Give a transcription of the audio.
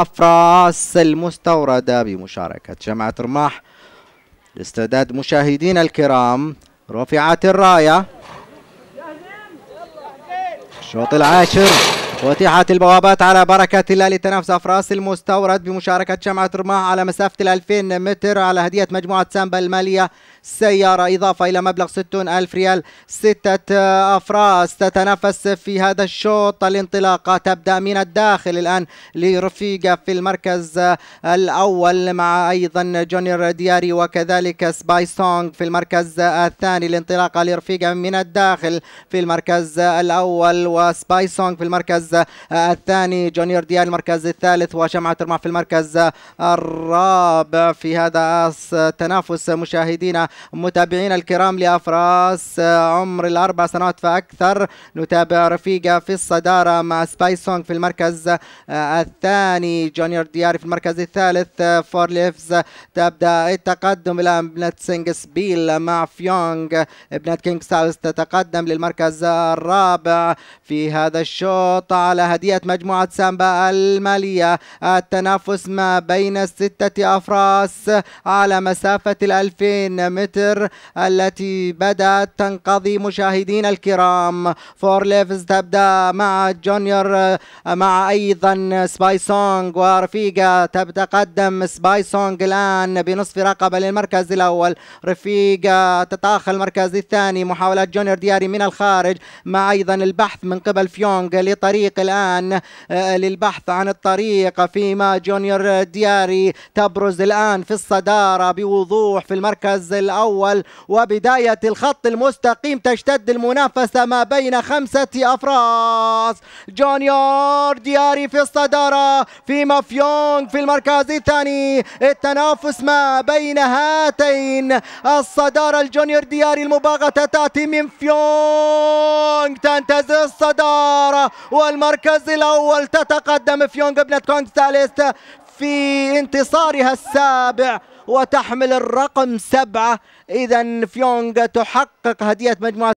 أفراس المستوردة بمشاركة جامعة رماح لاستعداد مشاهدينا الكرام رفعت الراية الشوط العاشر وتيحت البوابات على بركة الله لتنافس أفراس المستورد بمشاركة جامعة رماح على مسافة الألفين متر على هدية مجموعة سامبا المالية سيارة إضافة إلى مبلغ 60 ألف ريال ستة آه، أفراس تتنافس في هذا الشوط الانطلاقة تبدأ من الداخل الآن لرفيقة في المركز آه، الأول مع أيضا جونيور دياري وكذلك سباي سونغ في المركز آه، الثاني الانطلاقة لرفيقة من الداخل في المركز الأول وسباي سونغ في المركز الثاني جونيور دياري المركز الثالث وشمعة ترمع في المركز الرابع في هذا التنافس مشاهدينا متابعينا الكرام لأفراس آه، عمر الأربع سنوات فأكثر نتابع رفيقة في الصدارة مع سباي في المركز آه، الثاني جونيور دياري في المركز الثالث آه، فور ليفز تبدأ التقدم إلى ابنة سينج سبيل مع فيونغ ابنة كينج ساوس تتقدم للمركز الرابع في هذا الشوط على هدية مجموعة سامبا المالية التنافس ما بين ستة أفراس على مسافة الألفين التتر التي بدأت تنقضي مشاهدين الكرام فور ليفز تبدأ مع جونيور مع أيضا سباي سونغ ورفيقة تتقدم سباي سونغ الآن بنصف رقبة للمركز الأول رفيقة تتأخر المركز الثاني محاولات جونيور دياري من الخارج مع أيضا البحث من قبل فيونغ لطريق الآن آه، للبحث عن الطريق فيما جونيور دياري تبرز الآن في الصدارة بوضوح في المركز الأول الأول وبداية الخط المستقيم تشتد المنافسة ما بين خمسة أفراس جونيور دياري في الصدارة فيما فيونغ في المركز الثاني التنافس ما بين هاتين الصدارة الجونيور دياري المباغتة تأتي من فيونغ تنتزع الصدارة والمركز الأول تتقدم فيونغ ابنة كونغ ثالث في انتصارها السابع وتحمل الرقم سبعة إذا فيونغ تحقق هدية مجموعة